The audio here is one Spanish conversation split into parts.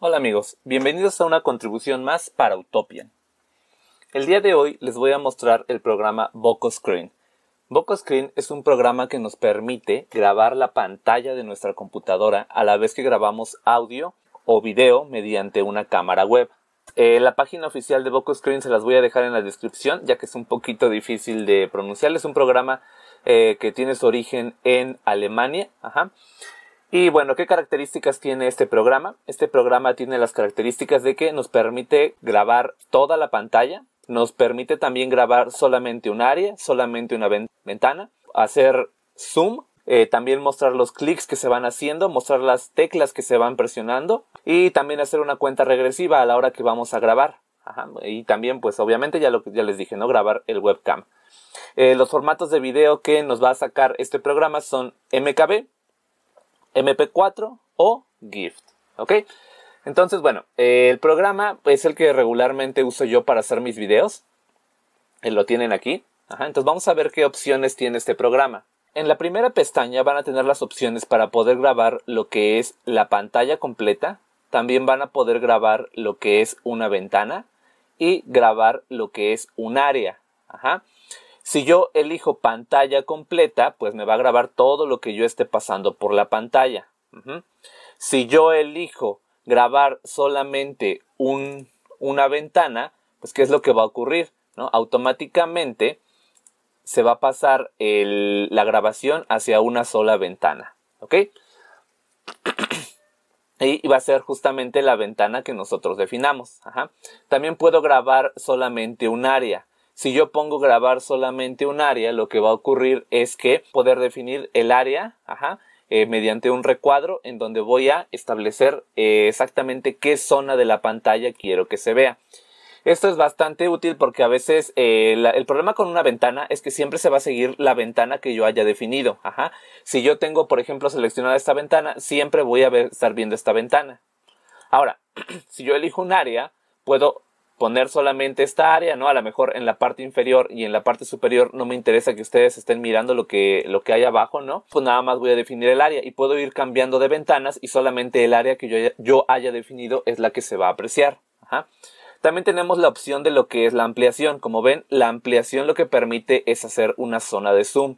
Hola amigos, bienvenidos a una contribución más para Utopian. El día de hoy les voy a mostrar el programa Bocoscreen. Bocoscreen es un programa que nos permite grabar la pantalla de nuestra computadora a la vez que grabamos audio o video mediante una cámara web. Eh, la página oficial de Bocoscreen se las voy a dejar en la descripción ya que es un poquito difícil de pronunciar. Es un programa eh, que tiene su origen en Alemania. Ajá. Y bueno, ¿qué características tiene este programa? Este programa tiene las características de que nos permite grabar toda la pantalla, nos permite también grabar solamente un área, solamente una ventana, hacer zoom, eh, también mostrar los clics que se van haciendo, mostrar las teclas que se van presionando y también hacer una cuenta regresiva a la hora que vamos a grabar. Y también, pues obviamente, ya, lo, ya les dije, ¿no? Grabar el webcam. Eh, los formatos de video que nos va a sacar este programa son MKB, MP4 o GIFT. ¿Ok? Entonces, bueno, eh, el programa es el que regularmente uso yo para hacer mis videos. Eh, lo tienen aquí. entonces vamos a ver qué opciones tiene este programa. En la primera pestaña van a tener las opciones para poder grabar lo que es la pantalla completa. También van a poder grabar lo que es una ventana y grabar lo que es un área. Ajá. Si yo elijo pantalla completa, pues me va a grabar todo lo que yo esté pasando por la pantalla. Si yo elijo grabar solamente un, una ventana, pues ¿qué es lo que va a ocurrir? ¿No? Automáticamente se va a pasar la grabación hacia una sola ventana. ¿Ok? y va a ser justamente la ventana que nosotros definamos. También puedo grabar solamente un área. Si yo pongo grabar solamente un área, lo que va a ocurrir es que poder definir el área, ajá, eh, mediante un recuadro en donde voy a establecer eh, exactamente qué zona de la pantalla quiero que se vea. Esto es bastante útil porque a veces eh, el problema con una ventana es que siempre se va a seguir la ventana que yo haya definido. Ajá. Si yo tengo, por ejemplo, seleccionada esta ventana, siempre voy a estar viendo esta ventana. Ahora, si yo elijo un área, puedo poner solamente esta área, ¿no? A lo mejor en la parte inferior y en la parte superior no me interesa que ustedes estén mirando lo que, lo que hay abajo, ¿no? Pues nada más voy a definir el área y puedo ir cambiando de ventanas y solamente el área que yo haya, definido es la que se va a apreciar. También tenemos la opción de lo que es la ampliación. Como ven, la ampliación lo que permite es hacer una zona de zoom.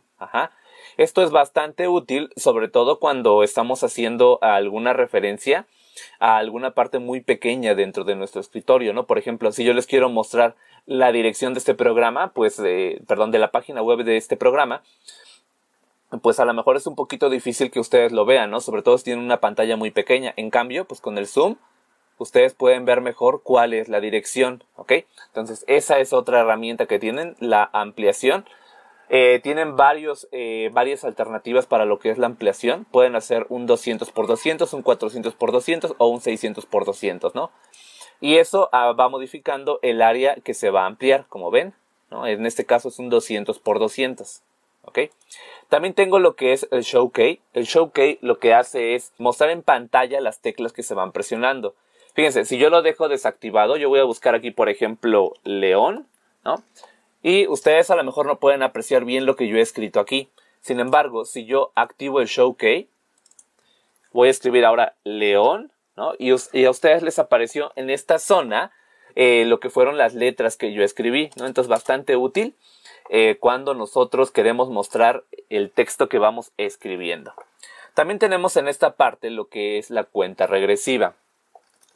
Esto es bastante útil, sobre todo cuando estamos haciendo alguna referencia a alguna parte muy pequeña dentro de nuestro escritorio, ¿no? Por ejemplo, si yo les quiero mostrar la dirección de este programa, pues, perdón, de la página web de este programa, pues a lo mejor es un poquito difícil que ustedes lo vean, ¿no? Sobre todo si tienen una pantalla muy pequeña. En cambio, pues con el zoom, ustedes pueden ver mejor cuál es la dirección, ¿ok? Entonces, esa es otra herramienta que tienen, la ampliación. Eh, tienen eh, varias alternativas para lo que es la ampliación. Pueden hacer un 200x200, un 400x200 o un 600x200, ¿no? Y eso ah, va modificando el área que se va a ampliar, como ven, En este caso es un 200x200, ¿ok? También tengo lo que es el showcase. El showcase lo que hace es mostrar en pantalla las teclas que se van presionando. Fíjense, si yo lo dejo desactivado, yo voy a buscar aquí, por ejemplo, león, ¿no? y ustedes a lo mejor no pueden apreciar bien lo que yo he escrito aquí. Sin embargo, si yo activo el show key, voy a escribir ahora león, ¿no? Y, a ustedes les apareció en esta zona eh, lo que fueron las letras que yo escribí, ¿no? Entonces, bastante útil eh, cuando nosotros queremos mostrar el texto que vamos escribiendo. También tenemos en esta parte lo que es la cuenta regresiva.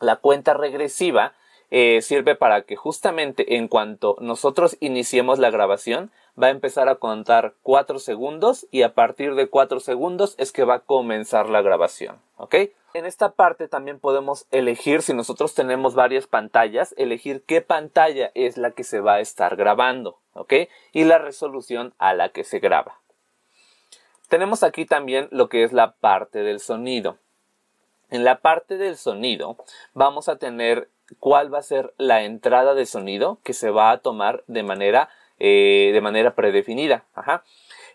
La cuenta regresiva eh, sirve para que justamente en cuanto nosotros iniciemos la grabación, va a empezar a contar 4 segundos y a partir de 4 segundos es que va a comenzar la grabación, ¿ok? En esta parte también podemos elegir, si nosotros tenemos varias pantallas, elegir qué pantalla es la que se va a estar grabando, ¿ok? Y la resolución a la que se graba. Tenemos aquí también lo que es la parte del sonido. En la parte del sonido vamos a tener cuál va a ser la entrada de sonido que se va a tomar de manera, eh, de manera predefinida. Ajá.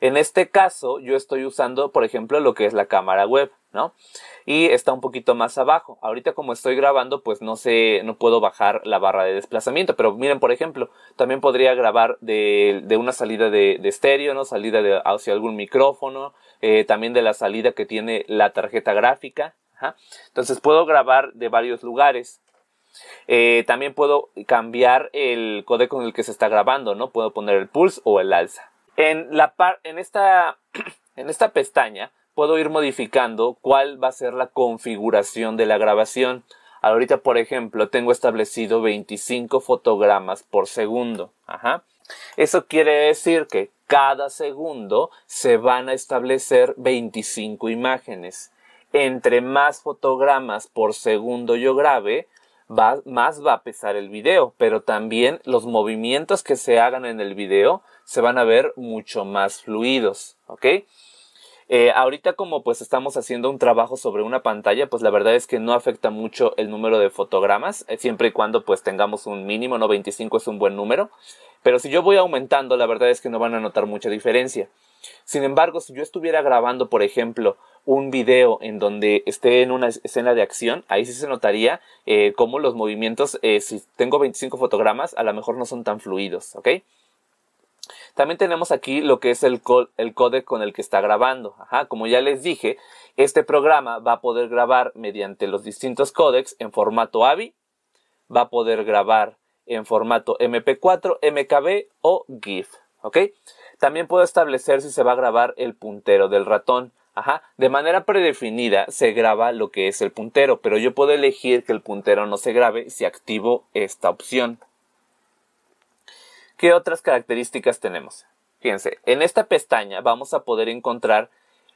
En este caso, yo estoy usando, por ejemplo, lo que es la cámara web, ¿no? Y está un poquito más abajo. Ahorita como estoy grabando, pues no sé, no puedo bajar la barra de desplazamiento. Pero miren, por ejemplo, también podría grabar de, una salida de, estéreo, ¿no? Salida de, hacia algún micrófono, eh, también de la salida que tiene la tarjeta gráfica. Entonces puedo grabar de varios lugares. Eh, también puedo cambiar el codec con el que se está grabando, ¿no? Puedo poner el pulse o el alza. En, la en, esta, en esta pestaña puedo ir modificando cuál va a ser la configuración de la grabación. Ahorita, por ejemplo, tengo establecido 25 fotogramas por segundo. Ajá. Eso quiere decir que cada segundo se van a establecer 25 imágenes. Entre más fotogramas por segundo yo grabe, más va a pesar el video, pero también los movimientos que se hagan en el video se van a ver mucho más fluidos, ¿ok? Eh, ahorita como pues estamos haciendo un trabajo sobre una pantalla, pues la verdad es que no afecta mucho el número de fotogramas, eh, siempre y cuando pues tengamos un mínimo, ¿no? 25 es un buen número, pero si yo voy aumentando, la verdad es que no van a notar mucha diferencia. Sin embargo, si yo estuviera grabando, por ejemplo, un video en donde esté en una escena de acción, ahí sí se notaría como eh, cómo los movimientos, eh, si tengo 25 fotogramas, a lo mejor no son tan fluidos, ¿ok? También tenemos aquí lo que es el, el codec con el que está grabando. como ya les dije, este programa va a poder grabar mediante los distintos codecs en formato AVI, va a poder grabar en formato MP4, MKB o GIF. También puedo establecer si se va a grabar el puntero del ratón. De manera predefinida se graba lo que es el puntero, pero yo puedo elegir que el puntero no se grabe si activo esta opción. ¿Qué otras características tenemos? Fíjense, en esta pestaña vamos a poder encontrar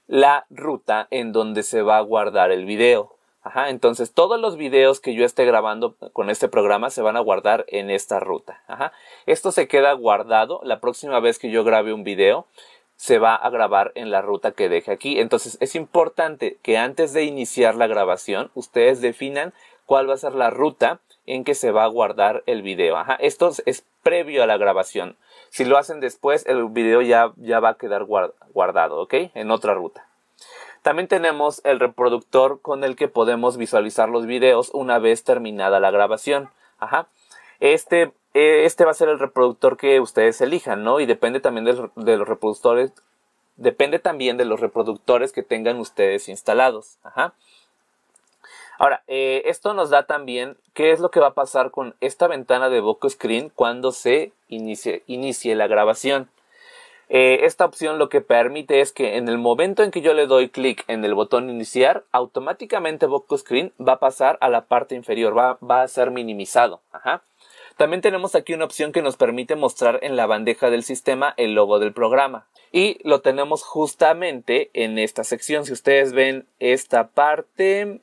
la ruta en donde se va a guardar el video. Ajá, entonces todos los videos que yo esté grabando con este programa se van a guardar en esta ruta. Ajá. Esto se queda guardado la próxima vez que yo grabe un video se va a grabar en la ruta que deje aquí. Entonces es importante que antes de iniciar la grabación ustedes definan cuál va a ser la ruta en que se va a guardar el video. esto es previo a la grabación. Si lo hacen después, el video ya, ya va a quedar guardado, ¿ok? En otra ruta. También tenemos el reproductor con el que podemos visualizar los videos una vez terminada la grabación. Ajá. Este eh, este va a ser el reproductor que ustedes elijan, ¿no? Y depende también de, los reproductores, depende también de los reproductores que tengan ustedes instalados. Ahora, eh, esto nos da también qué es lo que va a pasar con esta ventana de Bocoscreen Screen cuando se inicie, la grabación. Eh, esta opción lo que permite es que en el momento en que yo le doy clic en el botón iniciar, automáticamente Bocoscreen Screen va a pasar a la parte inferior, va, va a ser minimizado. Ajá. También tenemos aquí una opción que nos permite mostrar en la bandeja del sistema el logo del programa. Y lo tenemos justamente en esta sección. Si ustedes ven esta parte...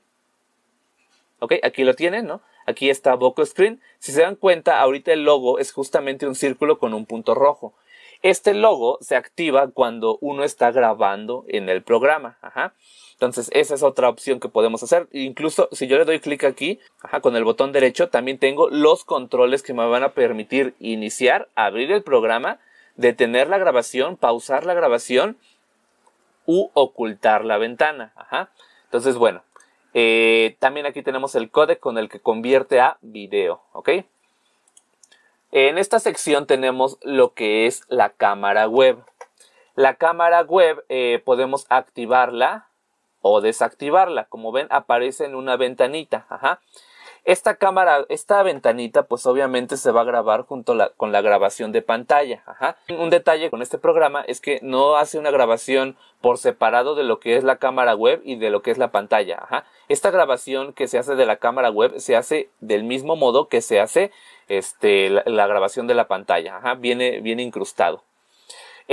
Ok, aquí lo tienen, ¿no? Aquí está BocoScreen. Screen. Si se dan cuenta, ahorita el logo es justamente un círculo con un punto rojo. Este logo se activa cuando uno está grabando en el programa. Ajá. Entonces, esa es otra opción que podemos hacer. Incluso si yo le doy clic aquí, con el botón derecho, también tengo los controles que me van a permitir iniciar, abrir el programa, detener la grabación, pausar la grabación u ocultar la ventana. Entonces, bueno, eh, también aquí tenemos el codec con el que convierte a video, En esta sección tenemos lo que es la cámara web. La cámara web eh, podemos activarla o desactivarla. Como ven, aparece en una ventanita. Esta cámara, esta ventanita, pues obviamente se va a grabar junto con la grabación de pantalla. Un detalle con este programa es que no hace una grabación por separado de lo que es la cámara web y de lo que es la pantalla. Esta grabación que se hace de la cámara web se hace del mismo modo que se hace este, la, grabación de la pantalla. Viene, viene incrustado.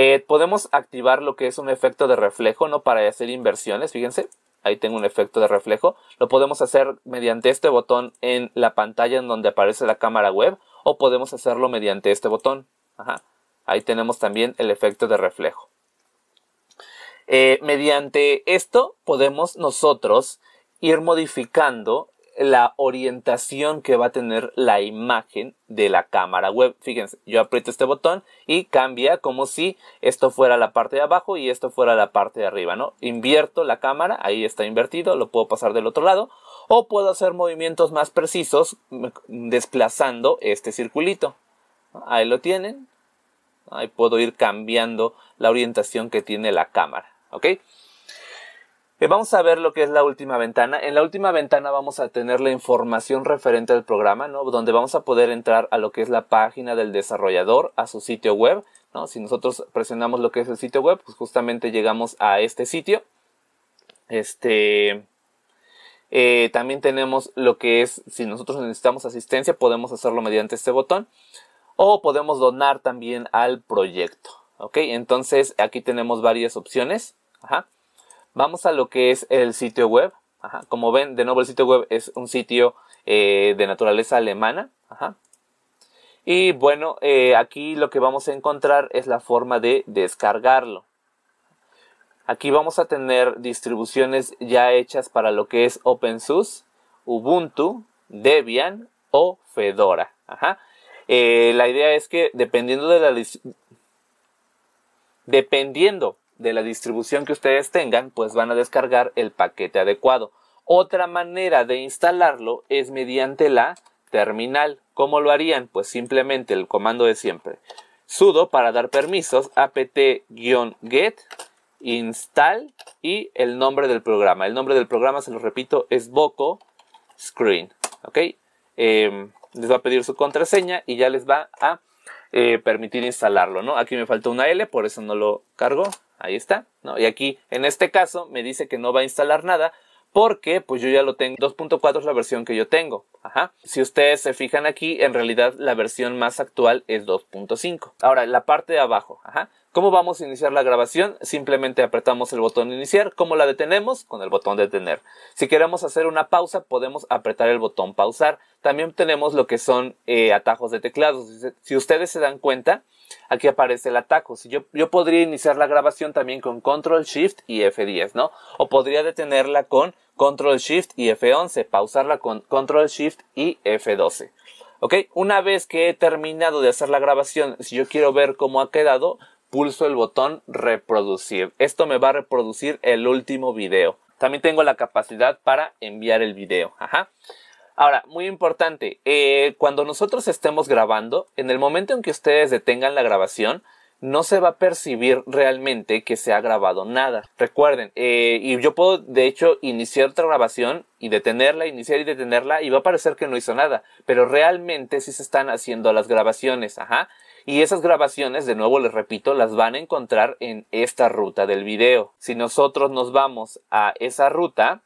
Eh, podemos activar lo que es un efecto de reflejo, ¿no? Para hacer inversiones, fíjense. Ahí tengo un efecto de reflejo. Lo podemos hacer mediante este botón en la pantalla en donde aparece la cámara web o podemos hacerlo mediante este botón. Ahí tenemos también el efecto de reflejo. Eh, mediante esto podemos nosotros ir modificando la orientación que va a tener la imagen de la cámara web. Fíjense, yo aprieto este botón y cambia como si esto fuera la parte de abajo y esto fuera la parte de arriba, ¿no? Invierto la cámara, ahí está invertido, lo puedo pasar del otro lado o puedo hacer movimientos más precisos mm, desplazando este circulito. Ahí lo tienen. Ahí puedo ir cambiando la orientación que tiene la cámara, ¿ok? Eh, vamos a ver lo que es la última ventana. En la última ventana vamos a tener la información referente al programa, ¿no? Donde vamos a poder entrar a lo que es la página del desarrollador, a su sitio web, ¿no? Si nosotros presionamos lo que es el sitio web, pues justamente llegamos a este sitio. Este. Eh, también tenemos lo que es, si nosotros necesitamos asistencia, podemos hacerlo mediante este botón. O podemos donar también al proyecto. ¿Ok? Entonces aquí tenemos varias opciones. Ajá. Vamos a lo que es el sitio web. Como ven, de nuevo el sitio web es un sitio eh, de naturaleza alemana. Y bueno, eh, aquí lo que vamos a encontrar es la forma de descargarlo. Aquí vamos a tener distribuciones ya hechas para lo que es OpenSUSE, Ubuntu, Debian o Fedora. Eh, la idea es que dependiendo de la... Dependiendo de la distribución que ustedes tengan, pues van a descargar el paquete adecuado. Otra manera de instalarlo es mediante la terminal. ¿Cómo lo harían? Pues simplemente el comando de siempre. sudo para dar permisos apt-get install y el nombre del programa. El nombre del programa, se lo repito, es Boco Screen. ¿Ok? Em, les va a pedir su contraseña y ya les va a eh, permitir instalarlo, ¿no? Aquí me falta una L, por eso no lo cargo. Ahí está, ¿no? Y aquí, en este caso, me dice que no va a instalar nada porque pues yo ya lo tengo, 2.4 es la versión que yo tengo. Ajá. Si ustedes se fijan aquí, en realidad la versión más actual es 2.5. Ahora, la parte de abajo, ajá. ¿Cómo vamos a iniciar la grabación? Simplemente apretamos el botón iniciar. ¿Cómo la detenemos? Con el botón detener. Si queremos hacer una pausa, podemos apretar el botón pausar. También tenemos lo que son eh, atajos de teclado. Si ustedes se dan cuenta, aquí aparece el ataco. Si yo, yo podría iniciar la grabación también con Control Shift y F10, ¿no? O podría detenerla con Control Shift y F11, pausarla con Control Shift y F12. ¿Ok? Una vez que he terminado de hacer la grabación, si yo quiero ver cómo ha quedado, pulso el botón reproducir. Esto me va a reproducir el último video. También tengo la capacidad para enviar el video. Ajá. Ahora, muy importante, eh, cuando nosotros estemos grabando, en el momento en que ustedes detengan la grabación, no se va a percibir realmente que se ha grabado nada. Recuerden, eh, y yo puedo de hecho iniciar otra grabación y detenerla, iniciar y detenerla y va a parecer que no hizo nada, pero realmente sí se están haciendo las grabaciones, ajá. Y esas grabaciones, de nuevo les repito, las van a encontrar en esta ruta del video. Si nosotros nos vamos a esa ruta,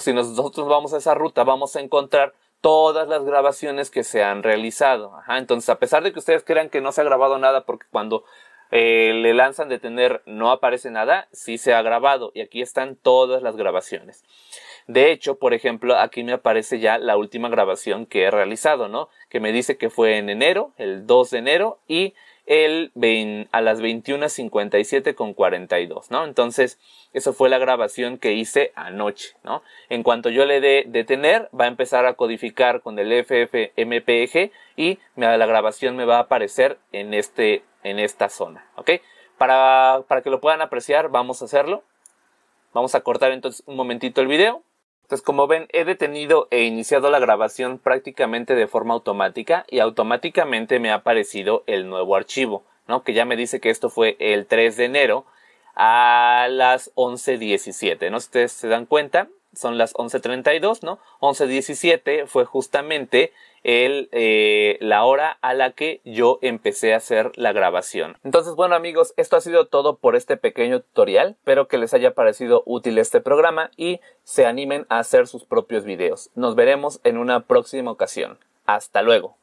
si nosotros vamos a esa ruta, vamos a encontrar todas las grabaciones que se han realizado. entonces, a pesar de que ustedes crean que no se ha grabado nada, porque cuando eh, le lanzan detener no aparece nada, sí se ha grabado y aquí están todas las grabaciones. De hecho, por ejemplo, aquí me aparece ya la última grabación que he realizado, ¿no? Que me dice que fue en enero, el 2 de enero y el, a las 21.57 con 42, ¿no? Entonces, eso fue la grabación que hice anoche, ¿no? En cuanto yo le dé detener, va a empezar a codificar con el FFMPG y la grabación me va a aparecer en, este, en esta zona, ¿ok? Para, para que lo puedan apreciar, vamos a hacerlo. Vamos a cortar entonces un momentito el video entonces, como ven, he detenido e iniciado la grabación prácticamente de forma automática y automáticamente me ha aparecido el nuevo archivo, ¿no? Que ya me dice que esto fue el 3 de enero a las 11.17, ¿no? ustedes se dan cuenta, son las 11.32, ¿no? 11.17 fue justamente eh, la hora a la que yo empecé a hacer la grabación. Entonces, bueno amigos, esto ha sido todo por este pequeño tutorial. Espero que les haya parecido útil este programa y se animen a hacer sus propios videos. Nos veremos en una próxima ocasión. Hasta luego.